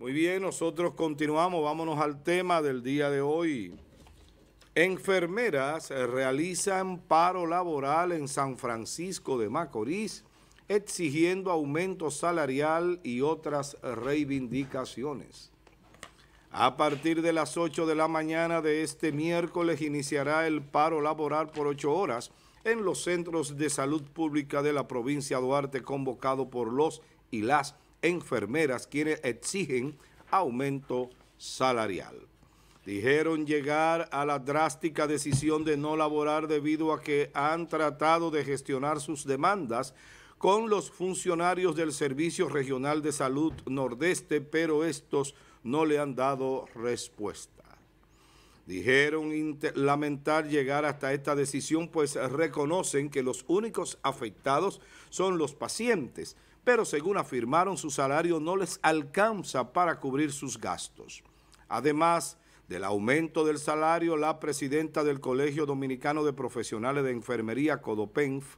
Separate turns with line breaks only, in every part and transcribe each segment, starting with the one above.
Muy bien, nosotros continuamos, vámonos al tema del día de hoy. Enfermeras realizan paro laboral en San Francisco de Macorís, exigiendo aumento salarial y otras reivindicaciones. A partir de las 8 de la mañana de este miércoles iniciará el paro laboral por 8 horas en los centros de salud pública de la provincia de Duarte convocado por los y las enfermeras quienes exigen aumento salarial. Dijeron llegar a la drástica decisión de no laborar debido a que han tratado de gestionar sus demandas con los funcionarios del Servicio Regional de Salud Nordeste, pero estos no le han dado respuesta. Dijeron lamentar llegar hasta esta decisión, pues reconocen que los únicos afectados son los pacientes, pero según afirmaron su salario no les alcanza para cubrir sus gastos. Además del aumento del salario, la presidenta del Colegio Dominicano de Profesionales de Enfermería, CODOPENF,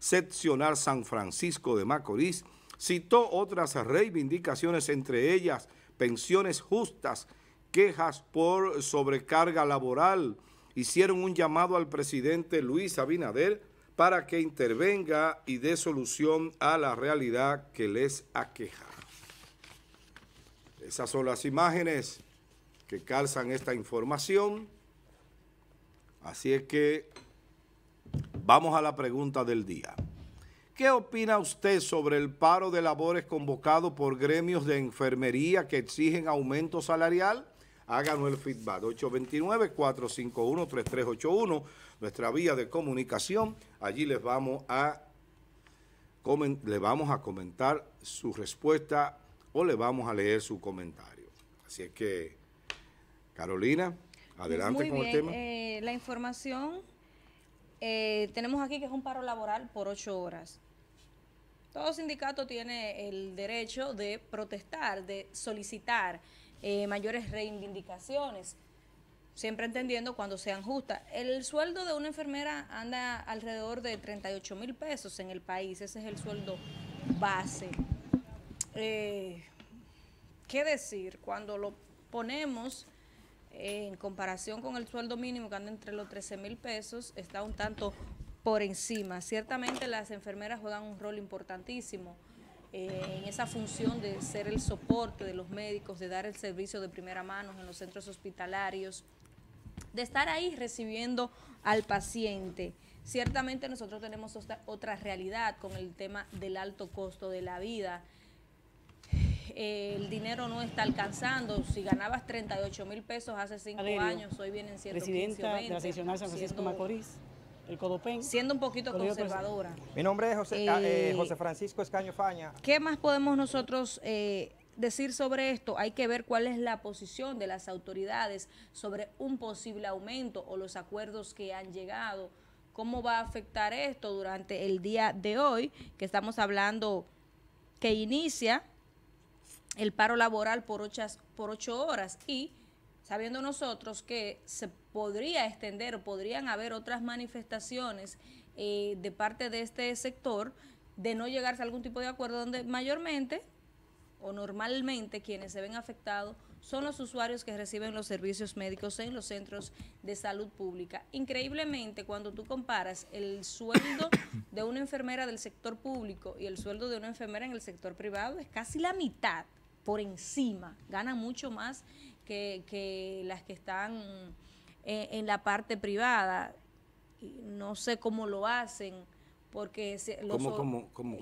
seccional San Francisco de Macorís, citó otras reivindicaciones, entre ellas pensiones justas, quejas por sobrecarga laboral. Hicieron un llamado al presidente Luis Abinader para que intervenga y dé solución a la realidad que les aqueja. Esas son las imágenes que calzan esta información. Así es que vamos a la pregunta del día. ¿Qué opina usted sobre el paro de labores convocado por gremios de enfermería que exigen aumento salarial? Háganos el feedback. 829-451-3381 nuestra vía de comunicación. Allí les vamos a, le vamos a comentar su respuesta o le vamos a leer su comentario. Así es que, Carolina, adelante con el tema.
Eh, la información eh, tenemos aquí que es un paro laboral por ocho horas. Todo sindicato tiene el derecho de protestar, de solicitar eh, mayores reivindicaciones siempre entendiendo cuando sean justas. El sueldo de una enfermera anda alrededor de 38 mil pesos en el país, ese es el sueldo base. Eh, ¿Qué decir? Cuando lo ponemos en comparación con el sueldo mínimo que anda entre los 13 mil pesos, está un tanto por encima. Ciertamente las enfermeras juegan un rol importantísimo. Eh, en esa función de ser el soporte de los médicos, de dar el servicio de primera mano en los centros hospitalarios, de estar ahí recibiendo al paciente. Ciertamente nosotros tenemos otra realidad con el tema del alto costo de la vida. el dinero no está alcanzando. Si ganabas 38 mil pesos hace cinco años, hoy vienen 115 Presidenta de la San Francisco Macorís, el Codopen. Siendo un poquito conservadora. Mi nombre es José, eh, eh, José Francisco Escaño Faña. ¿Qué más podemos nosotros eh, decir sobre esto, hay que ver cuál es la posición de las autoridades sobre un posible aumento o los acuerdos que han llegado. ¿Cómo va a afectar esto durante el día de hoy, que estamos hablando que inicia el paro laboral por ocho, por ocho horas y sabiendo nosotros que se podría extender, podrían haber otras manifestaciones eh, de parte de este sector de no llegarse a algún tipo de acuerdo donde mayormente o normalmente quienes se ven afectados son los usuarios que reciben los servicios médicos en los centros de salud pública. Increíblemente, cuando tú comparas el sueldo de una enfermera del sector público y el sueldo de una enfermera en el sector privado, es casi la mitad por encima, gana mucho más que, las que están eh, en la parte privada. No sé cómo lo hacen porque los,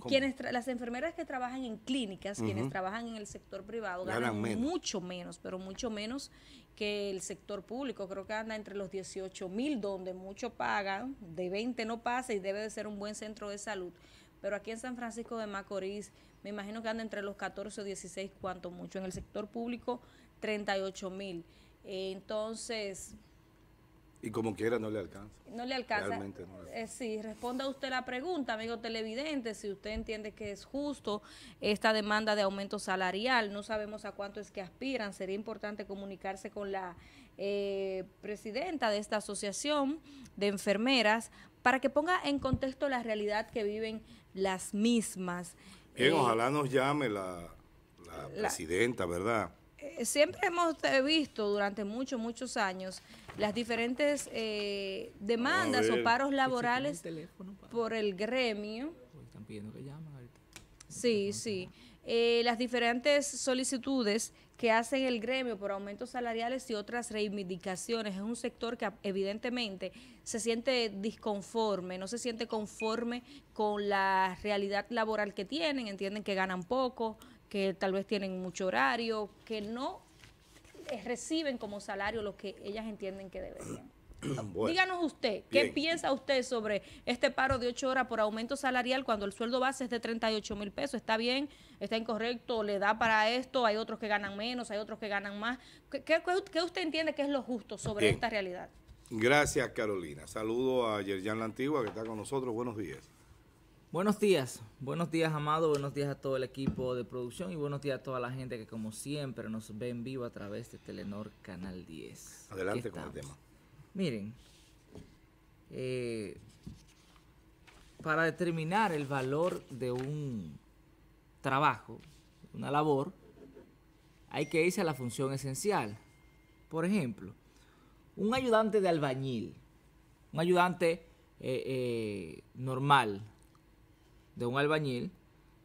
quienes las enfermeras que trabajan en clínicas, quienes trabajan en el sector privado, ganan, mucho menos, pero mucho menos que el sector público. Creo que anda entre los 18 mil, donde mucho pagan, de 20 no pasa y debe de ser un buen centro de salud. Pero aquí en San Francisco de Macorís, me imagino que anda entre los 14 o 16, cuanto mucho. En el sector público, 38 mil. entonces, y
como quiera no le alcanza. No le alcanza. Realmente no le alcanza.
Eh, sí, responda usted la pregunta, amigo televidente, si usted entiende que es justo esta demanda de aumento salarial. No sabemos a cuánto es que aspiran. Sería importante comunicarse con la eh, presidenta de esta asociación de enfermeras para que ponga en contexto la realidad que viven las mismas. Bien, eh, ojalá
nos llame la presidenta, ¿verdad?
Eh, siempre hemos visto durante muchos, muchos años las diferentes eh, demandas o paros laborales por el gremio. Sí, sí. Eh, las diferentes solicitudes que hacen el gremio por aumentos salariales y otras reivindicaciones. Es un sector que evidentemente se siente disconforme, no se siente conforme con la realidad laboral que tienen, entienden que ganan poco, que tal vez tienen mucho horario, que no eh, reciben como salario lo que ellas entienden que deberían. Ah, Díganos usted, ¿qué piensa usted sobre este paro de ocho horas por aumento salarial cuando el sueldo base es de 38 mil pesos? ¿Está bien? ¿Está incorrecto? ¿Le da para esto? ¿Hay otros que ganan menos? ¿Hay otros que ganan más? ¿Qué, usted entiende que es lo justo sobre esta realidad?
Gracias, Carolina. Saludo a Yerjan La Antigua que está con nosotros. Buenos días.
Buenos días, buenos días Amado, buenos días a todo el equipo de producción y buenos días a toda la gente que como siempre nos ve en vivo a través de Telenor Canal 10. Adelante con el tema. Miren, eh, para determinar el valor de un trabajo, una labor, hay que irse a la función esencial. Por ejemplo, un ayudante de albañil, un ayudante eh, eh, normal, un albañil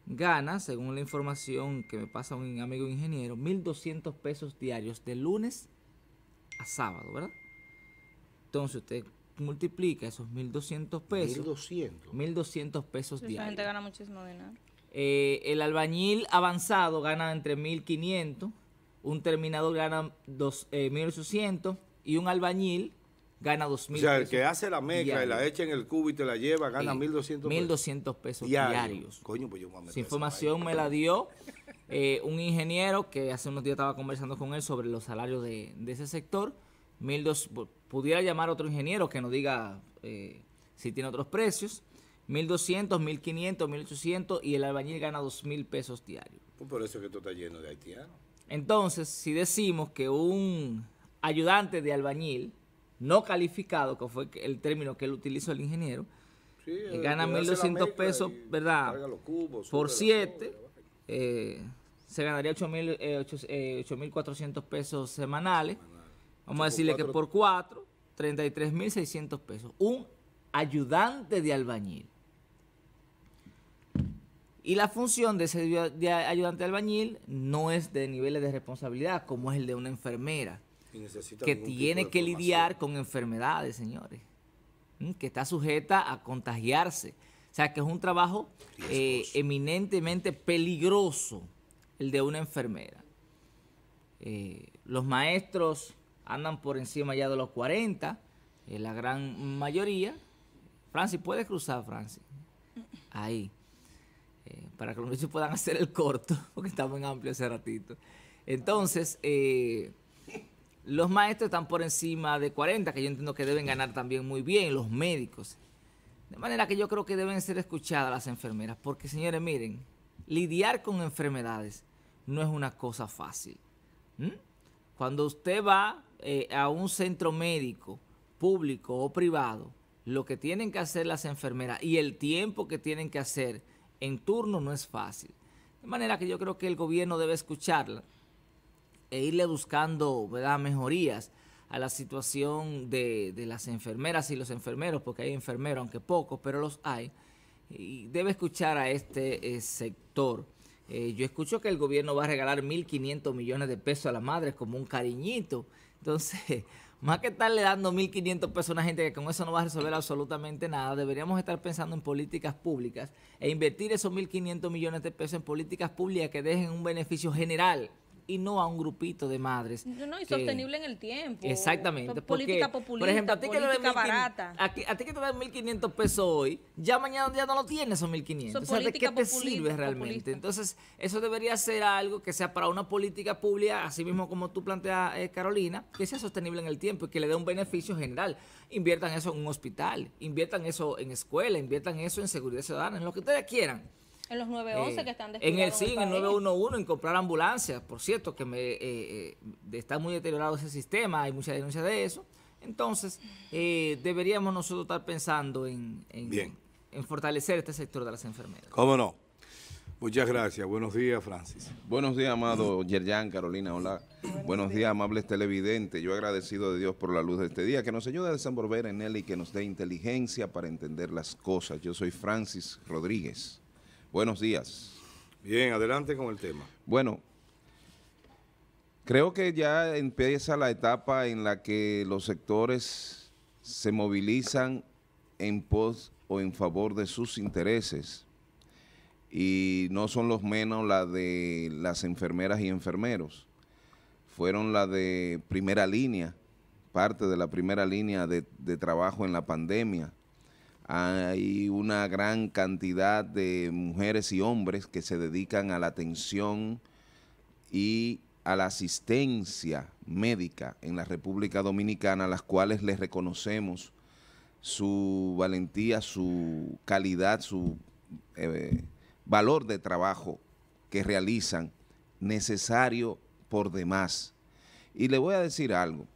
gana, según la información que me pasa un amigo ingeniero, 1.200 pesos diarios de lunes a sábado, ¿verdad? Entonces usted multiplica esos 1.200 pesos. 1.200. 1.200 pesos diarios. La gente
gana muchísimo dinero.
Eh, el albañil avanzado gana entre 1.500, un terminado gana 1.800 eh, y un albañil gana 2000 mil O sea, el que hace
la meca y la echa en el cubo y te la lleva, gana 1.200 pesos. 1.200 pesos diarios. Coño, pues yo información me la
dio eh, un ingeniero que hace unos días estaba conversando con él sobre los salarios de, ese sector. 1.200, pudiera llamar a otro ingeniero que nos diga eh, si tiene otros precios. 1.200, 1.500, 1.800 y el albañil gana 2.000 pesos diarios.
Pues por eso es que esto está lleno de haitianos.
Entonces, si decimos que un ayudante de albañil no calificado, que fue el término que él utilizó el ingeniero, sí, gana 1.200 pesos, ¿verdad? por 7, eh, se ganaría 8.400 eh, eh, pesos semanales. Vamos a decirle que por 4, 33.600 pesos. Un ayudante de albañil. Y la función de ese ayudante de albañil no es de niveles de responsabilidad como es el de una enfermera
que tiene que lidiar
con enfermedades, señores, que está sujeta a contagiarse. O sea, que es un trabajo eh, eminentemente peligroso el de una enfermera. Eh, los maestros andan por encima ya de los 40, eh, la gran mayoría. Francis, ¿puedes cruzar, Francis? Ahí. para que los muchachos puedan hacer el corto, porque estamos en amplio ese ratito. Entonces, los maestros están por encima de 40, que yo entiendo que deben ganar también muy bien, los médicos. De manera que yo creo que deben ser escuchadas las enfermeras, porque señores, miren, lidiar con enfermedades no es una cosa fácil. Cuando usted va eh, a un centro médico, público o privado, lo que tienen que hacer las enfermeras y el tiempo que tienen que hacer en turno no es fácil. De manera que yo creo que el gobierno debe escucharla e irle buscando ¿verdad? mejorías a la situación de, las enfermeras y los enfermeros, porque hay enfermeros, aunque pocos, pero los hay, y debe escuchar a este eh, sector. Eh, yo escucho que el gobierno va a regalar 1.500 millones de pesos a las madres como un cariñito. Entonces, más que estarle dando 1.500 pesos a una gente que con eso no va a resolver absolutamente nada, deberíamos estar pensando en políticas públicas e invertir esos 1.500 millones de pesos en políticas públicas que dejen un beneficio general y no a un grupito de madres. No, no, y sostenible
en el tiempo. Exactamente. política populista, por ejemplo, a ti política que te barata.
a, ti, que te dan 1.500 pesos hoy, ya mañana ya no lo tienes esos 1.500. ¿de qué te sirve realmente? Entonces, eso debería ser algo que sea para una política pública, así mismo como tú planteas, eh, Carolina, que sea sostenible en el tiempo y que le dé un beneficio general. Inviertan eso en un hospital, inviertan eso en escuela, inviertan eso en seguridad ciudadana, en lo que ustedes quieran
en los 911 eh, que están En el sí, en el 911,
en comprar ambulancias, por cierto, que me, eh, eh, está muy deteriorado ese sistema, hay muchas denuncias de eso. Entonces, deberíamos nosotros estar pensando en,
en,
fortalecer este sector de las enfermeras
¿Cómo no? Muchas gracias. Buenos días, Francis. Buenos días, amado Yerjan, Carolina, hola. Buenos, días, días, amables televidentes. Yo agradecido de Dios por la luz de este día, que nos ayude a desenvolver en él y que nos dé inteligencia para entender las cosas. Yo soy Francis Rodríguez. Buenos días.
Bien, adelante con el tema.
Bueno, creo que ya empieza la etapa en la que los sectores se movilizan en pos o en favor de sus intereses y no son los menos la de las enfermeras y enfermeros. Fueron la de primera línea, parte de la primera línea de, de trabajo en la pandemia hay una gran cantidad de mujeres y hombres que se dedican a la atención y a la asistencia médica en la República Dominicana, a las cuales les reconocemos su valentía, su calidad, su eh, valor de trabajo que realizan, necesario por demás. Y le voy a decir algo,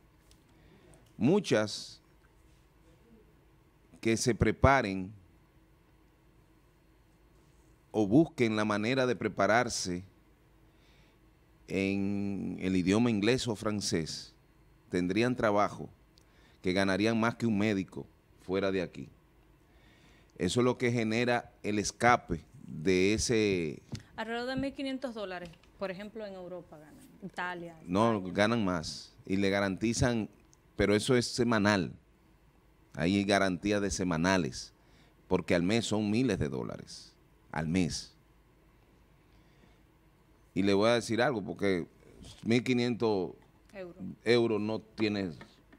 muchas que se preparen o busquen la manera de prepararse en el idioma inglés o francés, tendrían trabajo, que ganarían más que un médico fuera de aquí. Eso es lo que genera el escape de ese...
Alrededor de 1.500 dólares, por ejemplo, en Europa ganan, Italia.
No, ganan más y le garantizan, pero eso es semanal. Hay garantías de semanales, porque al mes son miles de dólares, al mes. Y le voy a decir algo, porque 1.500 euros no tiene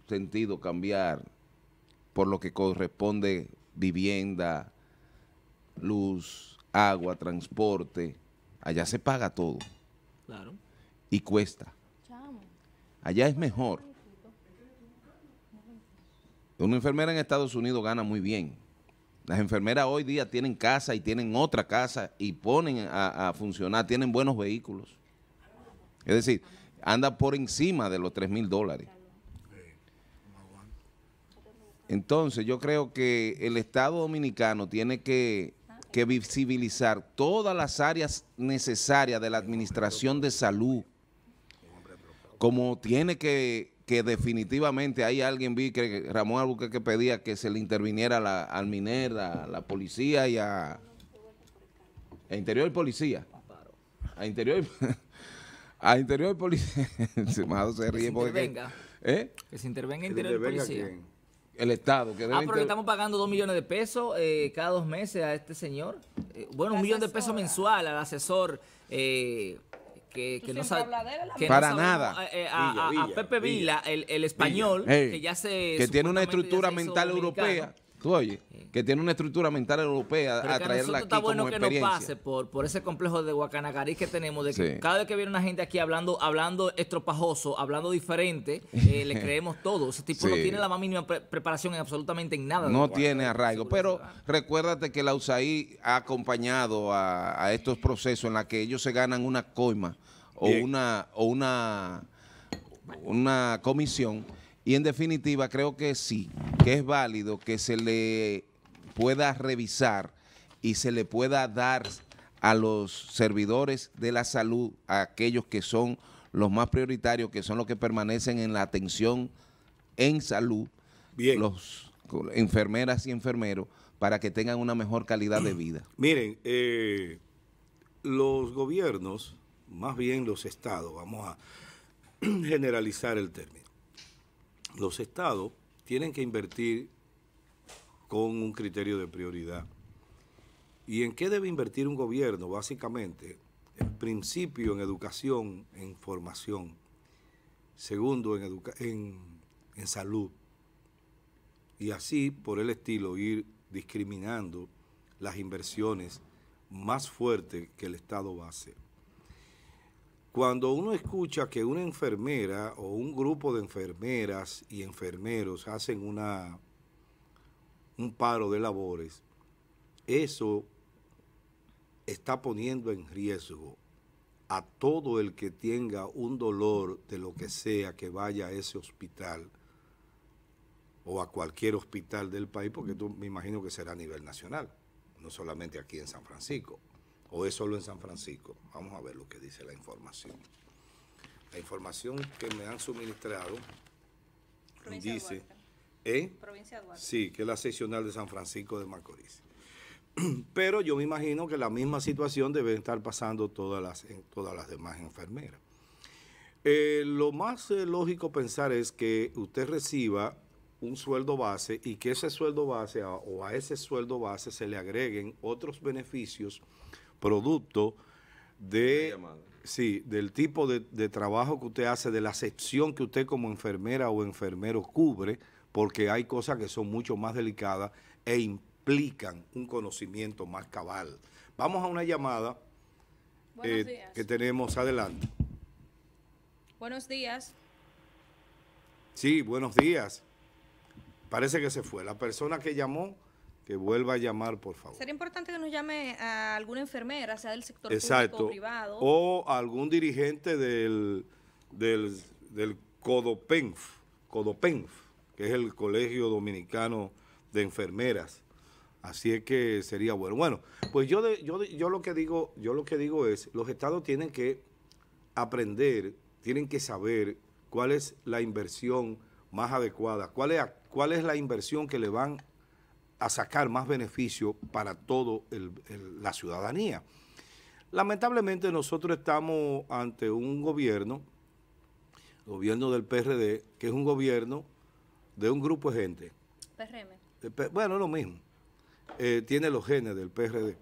sentido cambiar por lo que corresponde vivienda, luz, agua, transporte. Allá se paga todo. Claro. Y cuesta. Allá es mejor una enfermera en Estados Unidos gana muy bien. Las enfermeras hoy día tienen casa y tienen otra casa y ponen a, funcionar, tienen buenos vehículos. Es decir, anda por encima de los 3 mil dólares. Entonces yo creo que el Estado Dominicano tiene que, que visibilizar todas las áreas necesarias de la administración de salud, como tiene que que definitivamente hay alguien vi que Ramón Albuquerque pedía que se le interviniera la, al MINER, a la policía y a, a interior policía. A interior a interior policía. que se
intervenga. interior policía.
El Estado. Que ah, pero estamos
pagando dos millones de pesos eh, cada dos meses a este señor. Eh, bueno, un millón de pesos mensual al asesor. Eh, que, no para nada a, Pepe Vila, Villa, el, español que ya se que tiene una
estructura mental europea oye, que tiene una estructura mental europea a traerla aquí está bueno que pase
por, ese complejo de guacanagarí que tenemos, de que cada vez que viene una gente aquí hablando hablando estropajoso, hablando diferente, eh, le creemos todo. Ese tipo no tiene la más mínima preparación en absolutamente en nada. No tiene
arraigo. Pero recuérdate que la USAID ha acompañado a, estos procesos en los que ellos se ganan una coima o una, o una, una comisión y en definitiva, creo que sí, que es válido que se le pueda revisar y se le pueda dar a los servidores de la salud, a aquellos que son los más prioritarios, que son los que permanecen en la atención en salud, los enfermeras y enfermeros, para que tengan una mejor calidad de vida.
Miren, eh, los gobiernos, más bien los estados, vamos a generalizar el término, los estados tienen que invertir con un criterio de prioridad. ¿Y en qué debe invertir un gobierno? Básicamente, en principio en educación, en formación. Segundo, en, salud. Y así, por el estilo, ir discriminando las inversiones más fuertes que el Estado va a hacer. Cuando uno escucha que una enfermera o un grupo de enfermeras y enfermeros hacen una, un paro de labores, eso está poniendo en riesgo a todo el que tenga un dolor de lo que sea que vaya a ese hospital o a cualquier hospital del país, porque tú me imagino que será a nivel nacional, no solamente aquí en San Francisco o es solo en San Francisco. Vamos a ver lo que dice la información. La información que me han suministrado dice... Duarte. ¿eh?
Provincia Duarte. Sí,
que es la seccional de San Francisco de Macorís. Pero yo me imagino que la misma situación debe estar pasando todas las, en todas las demás enfermeras. Eh, lo más eh, lógico pensar es que usted reciba un sueldo base y que ese sueldo base o a ese sueldo base se le agreguen otros beneficios producto de, sí, del tipo de, trabajo que usted hace, de la sección que usted como enfermera o enfermero cubre, porque hay cosas que son mucho más delicadas e implican un conocimiento más cabal. Vamos a una llamada eh, que tenemos adelante.
Buenos días.
Sí, buenos días. Parece que se fue. La persona que llamó que vuelva a llamar, por favor. Sería
importante que nos llame a alguna enfermera, sea del sector público o privado. O
algún dirigente del, del, del CODOPENF, CODOPENF, que es el Colegio Dominicano de Enfermeras. Así es que sería bueno. Bueno, pues yo, yo, yo, lo que digo, yo lo que digo es, los estados tienen que aprender, tienen que saber cuál es la inversión más adecuada, cuál es, cuál es la inversión que le van a sacar más beneficio para toda la ciudadanía. Lamentablemente nosotros estamos ante un gobierno, gobierno del PRD, que es un gobierno de un grupo de gente.
PRM.
Bueno, lo mismo. Eh, tiene los genes del PRD.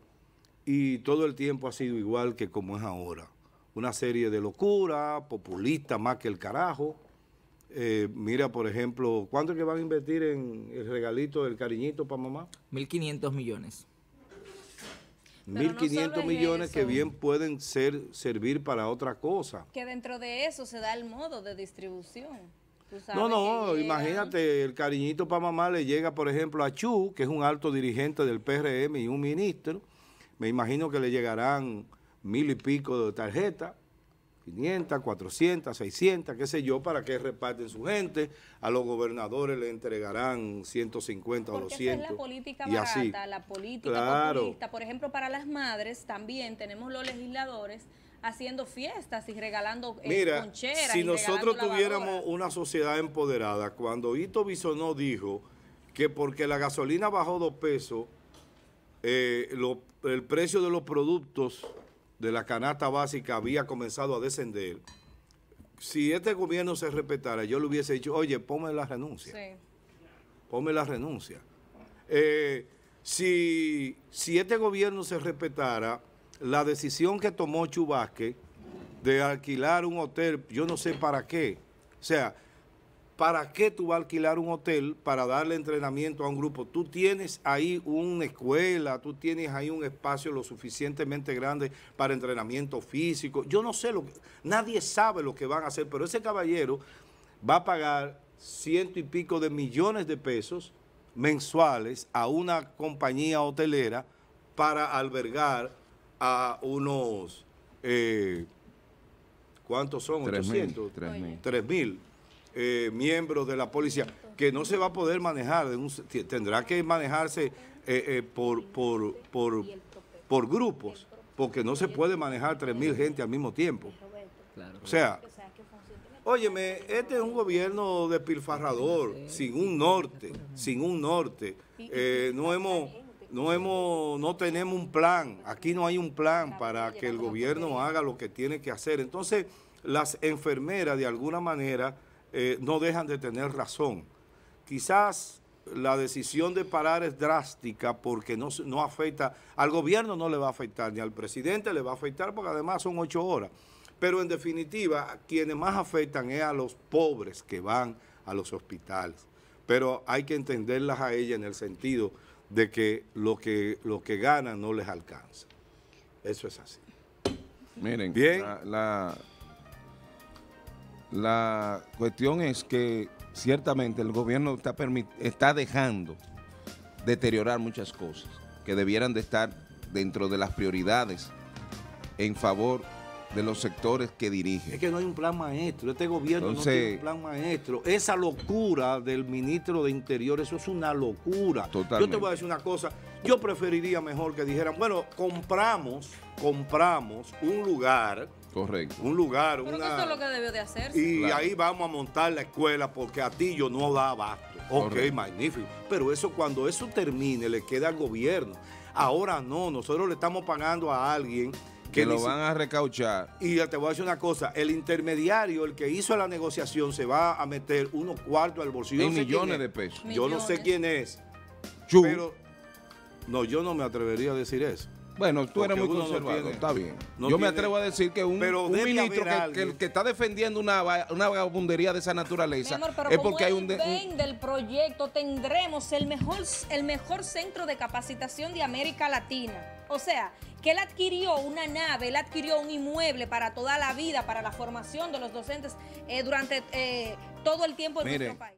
Y todo el tiempo ha sido igual que como es ahora. Una serie de locura, populista más que el carajo, eh, mira, por ejemplo, ¿cuánto es que van a invertir en el regalito del cariñito para mamá?
1.500 millones.
1.500 millones que bien pueden ser servir para otra cosa.
Que dentro de eso se da el modo de distribución. no, no, imagínate,
el cariñito para mamá le llega, por ejemplo, a Chu, que es un alto dirigente del PRM y un ministro. Me imagino que le llegarán mil y pico de tarjetas 500, 400, 600, qué sé yo, para que reparten su gente. A los gobernadores le entregarán 150 o 200. Esa es la
política y barata, la política populista. Por ejemplo, para las madres también tenemos los legisladores haciendo fiestas y regalando eh, Mira, si nosotros tuviéramos
una sociedad empoderada, cuando Hito Bisonó dijo que porque la gasolina bajó dos pesos, eh, el precio de los productos de la canasta básica había comenzado a descender, si este gobierno se respetara, yo le hubiese dicho, oye, ponme la renuncia. Sí. Ponme la renuncia. Eh, si, si este gobierno se respetara, la decisión que tomó Chubasque de alquilar un hotel, yo no sé para qué. O sea, ¿para qué tú vas a alquilar un hotel para darle entrenamiento a un grupo? Tú tienes ahí una escuela, tú tienes ahí un espacio lo suficientemente grande para entrenamiento físico. Yo no sé lo que, nadie sabe lo que van a hacer, pero ese caballero va a pagar ciento y pico de millones de pesos mensuales a una compañía hotelera para albergar a unos, eh, ¿cuántos son? Tres 800.
3.000.
mil. Eh, miembros de la policía, que no se va a poder manejar, tendrá que manejarse eh, eh, por, por, por, por, grupos, porque no se puede manejar 3.000 gente al mismo tiempo. O sea, óyeme, este es un gobierno despilfarrador, sin un norte, sin un norte. no hemos no hemos, no tenemos un plan, aquí no hay un plan para que el gobierno haga lo que tiene que hacer. Entonces, las enfermeras de alguna manera eh, no dejan de tener razón. Quizás la decisión de parar es drástica porque no, no afecta, al gobierno no le va a afectar, ni al presidente le va a afectar porque además son ocho horas. Pero en definitiva, quienes más afectan es a los pobres que van a los hospitales. Pero hay que entenderlas a ellas en el sentido de que lo que, lo que ganan no les alcanza. Eso es así.
Miren, Bien. la, la cuestión es que ciertamente el gobierno está, está dejando deteriorar muchas cosas que debieran de estar dentro de las prioridades en favor de los sectores que dirige.
Es que no hay un plan maestro, este gobierno no tiene un plan maestro. Esa locura del ministro de Interior, eso es una locura. Yo te voy a decir una cosa, yo preferiría mejor que dijeran, bueno, compramos, compramos un lugar Correcto. Un lugar, una... es lo
que de hacerse. Y ahí
vamos a montar la escuela porque a ti yo no da abasto. Ok, magnífico. Pero eso cuando eso termine le queda al gobierno. Ahora no, nosotros le estamos pagando a alguien que, lo van
a recauchar.
Y ya te voy a decir una cosa, el intermediario, el que hizo la negociación, se va a meter unos cuartos al bolsillo. millones de pesos. Yo no sé quién es. Pero, no, yo no me atrevería a decir eso.
Bueno, tú eres muy conservador, está bien. Yo me atrevo a decir que un, ministro que, está defendiendo una, una vagabundería de esa naturaleza pero es porque hay un... del
proyecto tendremos el mejor, el mejor centro de capacitación de América Latina. O sea, que él adquirió una nave, él adquirió un inmueble para toda la vida, para la formación de los docentes eh, durante eh, todo el tiempo en nuestro país.